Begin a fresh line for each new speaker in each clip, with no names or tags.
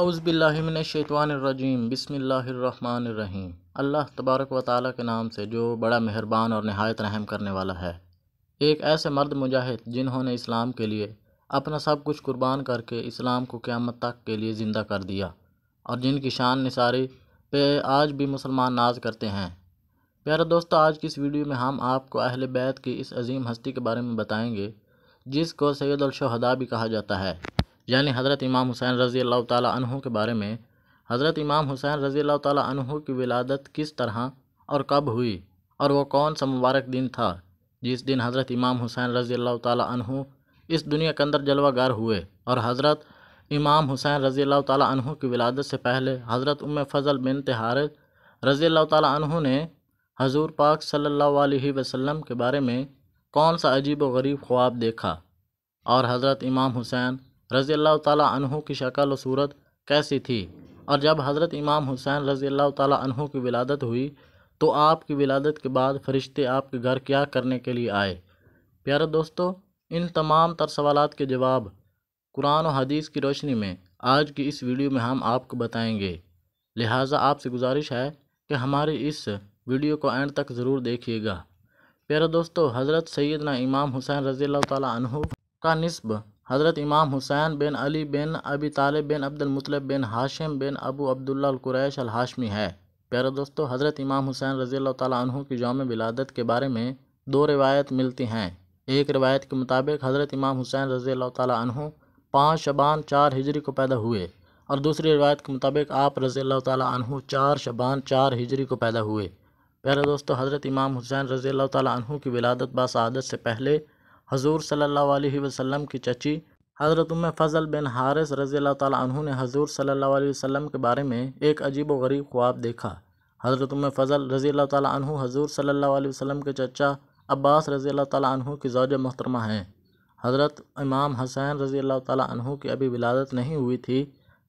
अउज़बिल्लिमिनशैतवानरजीम बसमीम अल्लाह तबारक व ताल के नाम से जो बड़ा मेहरबान और नहायत रहम करने वाला है एक ऐसे मर्द मुजाहिद जिन्होंने इस्लाम के लिए अपना सब कुछ कुर्बान करके इस्लाम को क़्यामत तक के लिए ज़िंदा कर दिया और जिनकी शान निसारी पे आज भी मुसलमान नाज करते हैं प्यारा दोस्तों आज की इस वीडियो में हम आपको अहल बैत की इस अजीम हस्ती के बारे में बताएँगे जिसको सैदुलशहदा भी कहा जाता है यानी हज़रत इमाम हुसैन रज़ी अल्लाह तह के बारे में हज़रत इमाम हुसैन रज़ी अल्लाह तह की विलादत किस तरह और कब हुई और वह कौन सा मुबारक दिन था जिस दिन हज़रत इमाम हुसैन रज़ी अल्लाह तह इस दुनिया के अंदर जलवागार हुए और हज़रत इमाम हुसैन रज़ी अल्लाह तह की विलादत से पहले हज़रत उम फ़ज़ल बिन तहारत रज़ी अल्लाह तह ने हजूर पाक सल्लल्लाहु अलैहि वसल्लम के बारे में कौन सा अजीब व गरीब ख्वाब देखा और हज़रत इमाम हुसैन रज़ी अल्लाह तह की शक्ल सूरत कैसी थी और जब हज़रत इमाम हुसैन रज़ी अल्लाह तह की विलादत हुई तो आपकी विलादत के बाद फ़रिश्ते आपके घर क्या करने के लिए आए प्यारे दोस्तों इन तमाम तर सवाल के जवाब कुरान और हदीस की रोशनी में आज की इस वीडियो में हम आपको बताएंगे लिहाजा आपसे गुजारिश है कि हमारी इस वीडियो को एंड तक ज़रूर देखिएगा प्यारे दोस्तों हज़रत सैदना इमाम हुसैन रज़ी अल्लाह तह का नस्ब हज़रत इमाम हुसैन बिन अली बिन अबी तालिब बिन अब्दुलमतलब बिन हाशिम बिन अबू अब्दुल्ला कुरैश अल हाशमी है प्यारे दोस्तों हज़रत इमाम हुसैन रज़ी तु की जाम विलादत के बारे में दो रिवायत मिलती हैं एक रिवायत के मुताबिक हज़रत इमाम हुसैन रज़ी तहु पाँच शबान चार हिजरी को पैदा हुए और दूसरी रिवायत के मुताबिक आप रज़ी तहु चार शबान चार हिजरी को पैदा हुए प्यारे दोस्तों हज़रत इमाम हुसैन रज़ी तु की विलादत बासदत से पहले हजूर सल्ला वसलम की चची हज़रत उम फ़ज़ल बिन हारिस रज़ी तु ने हजूर सल्ला वसम के बारे में एक अजीब व गरीब ख्वाब देखा हज़रत उम फ़ज़ल रज़ी तु हजूर सल्ला वसम के चचा अब्बास रज़ी तु की जौज मोहतरमा हैं हज़रत इमाम हसैन रज़ी तु की अभी विलादत नहीं हुई थी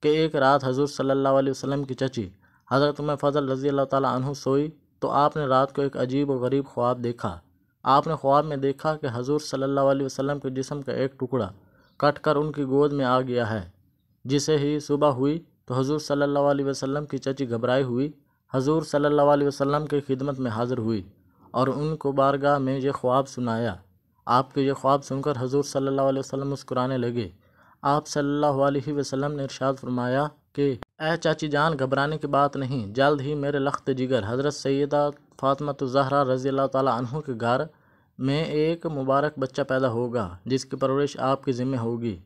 कि एक रात हजूर सल्ला वसम की चची हज़रत उम फ़ज़ल रज़ी तु सोई तो आपने रात को एक अजीब व गरीब ख्वाब देखा आपने ख्वाब में देखा कि हजूर सल्ला वसलम के जिसम का एक टुकड़ा कट कर उनकी गोद में आ गया है जिसे ही सुबह हुई तो हजूर सल्ला वसलम की चची घबराई हुई हजूर सल्ला वसम की खिदमत में हाज़िर हुई और उनको बारगाह में ये ख्वाब सुनाया आपके ये ख्वाब सुनकर हजूर सल्ला अलैहि मुस्कुराने लगे आप सल्ला अलैहि ने इरशाद फरमाया कि ए चाची जान घबराने की बात नहीं जल्द ही मेरे लख्त जिगर हज़रत सैदा फ़ातमत ज़हरा रज़ी अल्लाह तह के घर में एक मुबारक बच्चा पैदा होगा जिसकी परवरिश आपके ज़िम्मे होगी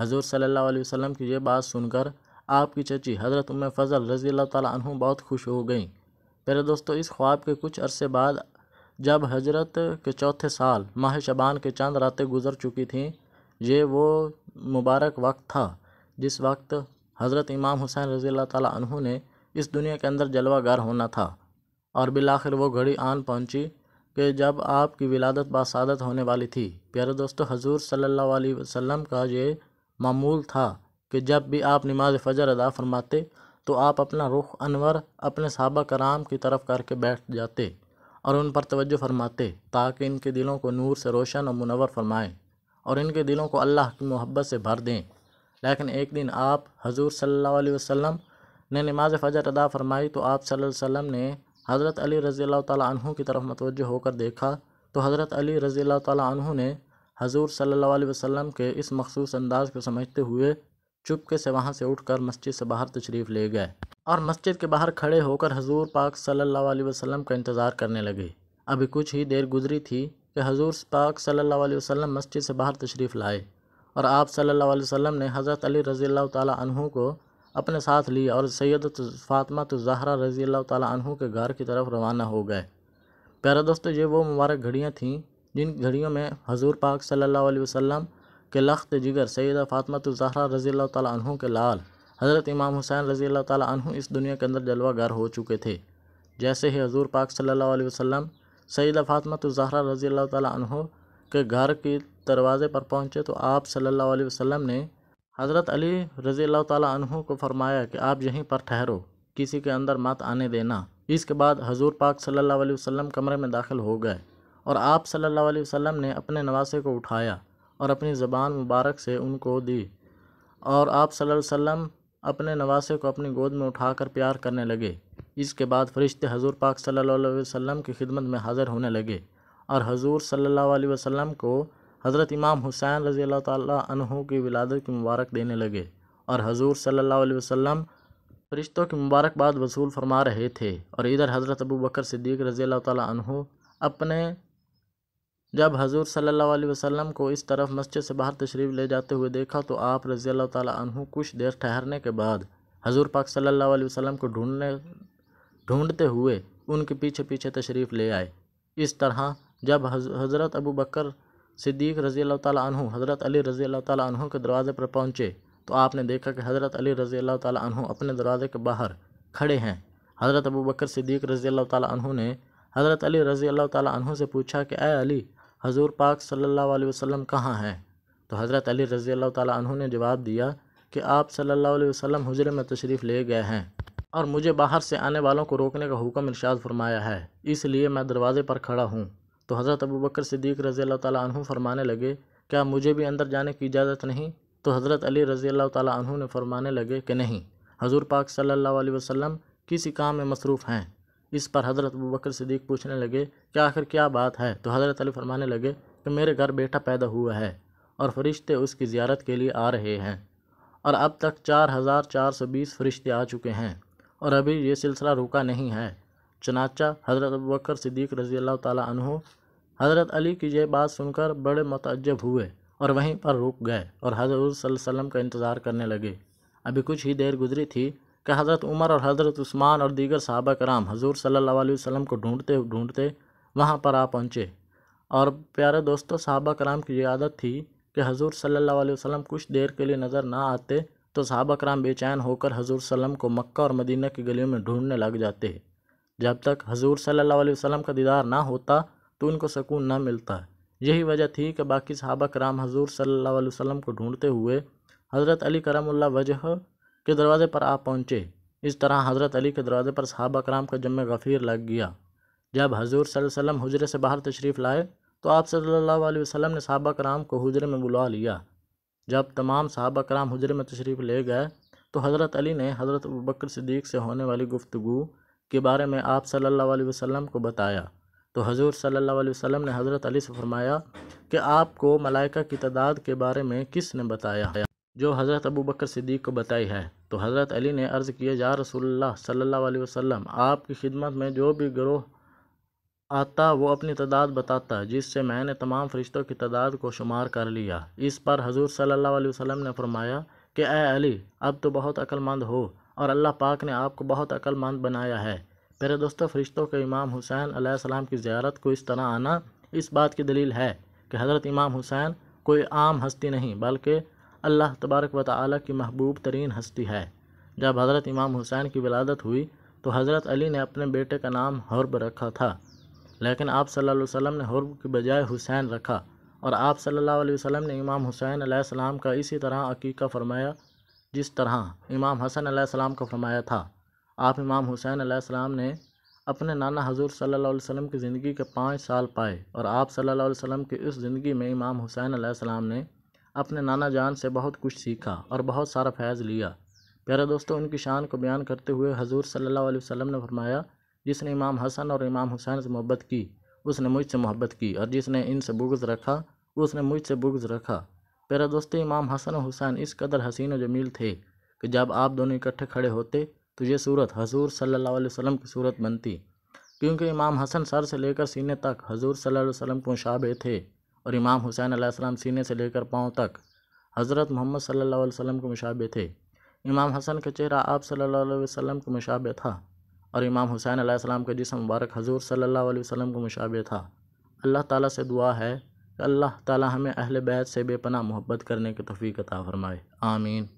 हजूर सल्लल्लाहु अलैहि वसल्लम की यह बात सुनकर आपकी चची हज़रत उम फ़ज़ल रज़ी अल्लाह तह बहुत खुश हो गई मेरे दोस्तों इस ख्वाब के कुछ अरसे बाद जब हजरत के चौथे साल माह शबान के चंद रातें गुजर चुकी थीं ये वो मुबारक वक्त था जिस वक्त हज़रत इमाम हुसैन रज़ी अल्लाह तह ने इस दुनिया के अंदर जलवागार होना था और बिलाखिर वो घड़ी आन पहुंची कि जब आपकी विलादत बासादत होने वाली थी प्यारे दोस्तों हजूर सल्लल्लाहु अलैहि वसल्लम का ये मामूल था कि जब भी आप नमाज फजर अदा फरमाते तो आप अपना रुख अनवर अपने सहाबा कराम की तरफ करके बैठ जाते और उन पर तवज्जो फरमाते ताकि इनके दिलों को नूर से रोशन और मुनवर फ़रमाएँ और इनके दिलों को अल्लाह की मोहब्बत से भर दें लेकिन एक दिन आप हजूर सल्लल्लाहु अलैहि वसल्लम ने नमाज फजर अदा फरमाई तो आप सल्लल्लाहु अलैहि वसल्लम ने हज़रत अली रज़ी तु की तरफ मतवज होकर देखा तो हज़रत अली रज़ी तु ने हजूर सल्ला वसम के इस मखसूस अंदाज को समझते हुए चुपके से वहाँ से उठकर मस्जिद से बाहर तशरीफ़ ले गए और मस्जिद के बाहर खड़े होकर हजूर पाक सल्ला वसम का इंतज़ार करने लगे अभी कुछ ही देर गुजरी थी कि हजूर पाक सल्ला वसम मस्जिद से बाहर तशरीफ़ लाए और आप सल्ला वसम ने हज़रत अली रज़ी तु को अपने साथ लिए और सैद फातमा तो ज़ाहरा रज़ी अल्लाह तह के घर की तरफ रवाना हो गए प्यारा दोस्तों ये वो मुबारक घड़ियाँ थीं जिन घड़ियों में हजूर पाक सल्लल्लाहु अलैहि वसल्लम के लख्त जिगर सैद फातमा तो ज़ाहरा रज़ी अल्लाह के लाल हज़रत इमाम हुसैन रज़ी अल्लाह तह इस दुनिया के अंदर जलवा घर हो चुके थे जैसे ही हजूर पाक सल्लल्लाहु अलैहि वसल्लम सईदा फातमा तो ज़ाहरा रज़ी अल्लाह तह के घर के दरवाज़े पर पहुँचे तो आप सल्लल्लाहु अलैहि वसल्लम ने हज़रत अली रज़ी तु को फरमाया कि आप यहीं पर ठहरो किसी के अंदर मत आने देना इसके बाद हजूर पाक सल्लल्लाहु अलैहि वसल्लम कमरे में दाखिल हो गए और आप सल्लल्लाहु अलैहि वसल्लम ने अपने नवासे को उठाया और अपनी ज़बान मुबारक से उनको दी और आप सल्लल्लाहु अलैहि वसल्लम अपने नवासे को अपनी गोद में उठाकर प्यार करने लगे इसके बाद फरिश्ते हजूर पाक सल्लल्लाहु अलैहि वसल्लम की खिदमत में हाज़िर होने लगे और हजूर सल्लल्लाहु अलैहि वसल्लम को हज़रत इमाम हुसैन रज़ी अल्लाह तहों की विलादत की मुबारक देने लगे और हजूर सल्ला वसम फरिश्तों की मुबारकबाद वसूल फरमा रहे थे और इधर हज़रत अबू बकर सिद्दीक रज़ी अल्लाह तहों अपने जब हजूर सल्ला वसम को इस तरफ मस्जिद से बाहर तशरीफ़ ले जाते हुए देखा तो आप रज़ी अल्लाह तहों कुछ देर ठहरने के बाद हजूर पाक सल्ला वसम को ढूंढने ढूंढते हुए उनके पीछे पीछे तशरीफ़ ले आए इस तरह जब हज़रत अबू बकर सिद्दीक रज़ी अल्लाह तु हज़रत अली रज़ी अल्लाह तु के दरवाज़े पर पहुँचे तो आपने देखा कि हज़रत अली रज़ी अल्लाह तु अपने दरवाज़े के बाहर खड़े हैं हज़रत अबू बकर सिद्दीक रज़ी अल्लाह तु ने हज़रत अली रज़ी अल्लाह तु से पूछा कि अय अली हज़ूर पाक सल्लल्लाहु अलैहि वसल्लम कहाँ हैं तो हज़रत अली रज़ी अल्लाह तु ने जवाब दिया कि आप सल्लल्लाहु अलैहि वसल्लम हुजरे में तशरीफ़ ले गए हैं और मुझे बाहर से आने वालों को रोकने का हुक्म इरशाद फरमाया है इसलिए मैं दरवाज़े पर खड़ा हूँ तो हज़रत अबू बकर सिद्दीक रज़ी अल्लाह ताली फरमाने लगे क्या मुझे भी अंदर जाने की इजाज़त नहीं तो हज़रत अली रज़ी अल्लाह तन ने फरमाने लगे कि नहीं हजूर पाक सल्लल्लाहु अलैहि वसल्लम किसी काम में मसरूफ़ हैं इस पर हज़रत अबू बकर सिद्दीक पूछने लगे कि आखिर क्या बात है तो हज़रत अली फरमाने लगे कि मेरे घर बेटा पैदा हुआ है और फरिश्ते उसकी ज़्यारत के लिए आ रहे हैं और अब तक चार हज़ार चार सौ बीस फरिश्ते आ चुके हैं और अभी ये सिलसिला रुका नहीं है चनाचा हज़रत बकर सिद्दीक रजी अल्लाह अनहु हज़रत अली की यह बात सुनकर बड़े मतजब हुए और वहीं पर रुक गए और हज़रत वसल्लम का इंतज़ार करने लगे अभी कुछ ही देर गुजरी थी कि हज़रत उमर और हज़रत उस्मान और दीगर सहाबा कराम हजूर सल्लल्लाहु अलैहि वसल्लम को ढूंढते ढूंढते वहाँ पर आ पहुँचे और प्यारे दोस्तों सहाबा कराम की यह आदत थी कि हजूर सल्लल्लाहु अलैहि वसल्लम कुछ देर के लिए नज़र ना आते तो सहाबा कराम बेचैन होकर हजूर सल्लम को मक्का और मदीना की गलियों में ढूंढने लग जाते जब तक हजूर सल्लल्लाहु अलैहि वसल्लम का दीदार ना होता तो उनको सुकून ना मिलता यही वजह थी कि बाकी सहाबा कराम हजूर सल्ला वसलम को ढूंढते हुए हज़रत अली करमल्ला वजह के दरवाज़े पर आ पहुँचे इस तरह हज़रत अली के दरवाज़े पर सहाबा कराम का जम गफ़ीर लग गया जब हजूर वसल्लम हजरे से बाहर तशरीफ़ लाए तो आप सल्ला वसलम ने सहाबा कराम को हजरे में बुला लिया जब तमाम सहाबा कराम हजरे में तशरीफ़ ले गए तो हज़रत अली ने हज़रत बकर सिद्दीक से होने वाली गुफ्तु के बारे में आप सल्लल्लाहु अलैहि वसल्लम को बताया तो हजूर सल्लल्लाहु अलैहि वसल्लम ने हज़रत अली से फरमाया कि आपको मलाइका की तादाद के बारे में किसने बताया है जो हज़रत अबू बकर सिद्दीक को बताई है तो हज़रत अली ने अर्ज़ किया जा रसूलुल्लाह सल्लल्लाहु अलैहि वसल्लम आपकी खिदमत में जो भी ग्रोह आता वो अपनी तादाद बताता जिससे मैंने तमाम फरिश्तों की तादाद को शुमार कर लिया इस पर हजूर सल्ला वसम ने फरमाया कि ए अली अब तो बहुत अक्लमंद हो और अल्लाह पाक ने आपको बहुत अक्लमंद बनाया है मेरे दोस्तों फरिश्तों के इमाम हुसैन आसमाम की ज़्यारत को इस तरह आना इस बात की दलील है कि हज़रत इमाम हुसैन कोई आम हस्ती नहीं बल्कि अल्लाह तबारक व ताली की महबूब तरीन हस्ती है जब हज़रत इमाम हुसैन की विलादत हुई तो हज़रत अली ने अपने बेटे का नाम हर्ब रखा था लेकिन आप सल्लल्लाहु अलैहि वसल्लम ने हर्ब की बजाय हुसैन रखा और आप सल्लल्लाहु अलैहि वसल्लम ने इमाम हुसैन आसमाम का इसी तरह अकीका फरमाया जिस तरह इमाम हसन सलाम को फरमाया था आप इमाम हुसैन सलाम ने अपने नाना हजूर सल्लल्लाहु अलैहि वसल्लम की ज़िंदगी के पाँच साल पाए और आप सल्लल्लाहु अलैहि वसल्लम की उस ज़िंदगी में इमाम हुसैन सलाम ने अपने नाना जान से बहुत कुछ सीखा और बहुत सारा फैज़ लिया प्यारे दोस्तों उनकी शान को बयान करते हुए हजूर सल्ला वसम ने फरमाया जिसने इमाम हसन और इमाम हुसैन से मोहब्बत की उसने मुझसे मोहब्बत की और जिसने इनसे बुगज़ रखा उसने मुझसे बुग्ज़ रखा मेरा दोस्त इमाम हसन हुसैन इस कदर हसीन और जमील थे कि जब आप दोनों इकट्ठे खड़े होते तो ये सूरत हजूर सल्ला अलैहि की सूरत बनती क्योंकि इमाम हसन सर से लेकर सीने तक हजूर सल्ला अलैहि को शाबे थे और इमाम हुसैन अलैहिस्सलाम सीने से लेकर पाँव तक हज़रत मोहम्मद सल्ला अलैहि के मुशाबे थे इमाम हसन का चेहरा आप सल्ला वसम को के मुशाबे था और इमाम हुसैन अलैहिस्सलाम का जिसम मुबारक हजूर सल्ला अलैहि को के मुशाबे था अल्लाह ताली से दुआ है अल्लाह ताला हमें अहल बैत से बेपना मोहब्बत करने की तौफीक अता फरमाए आमीन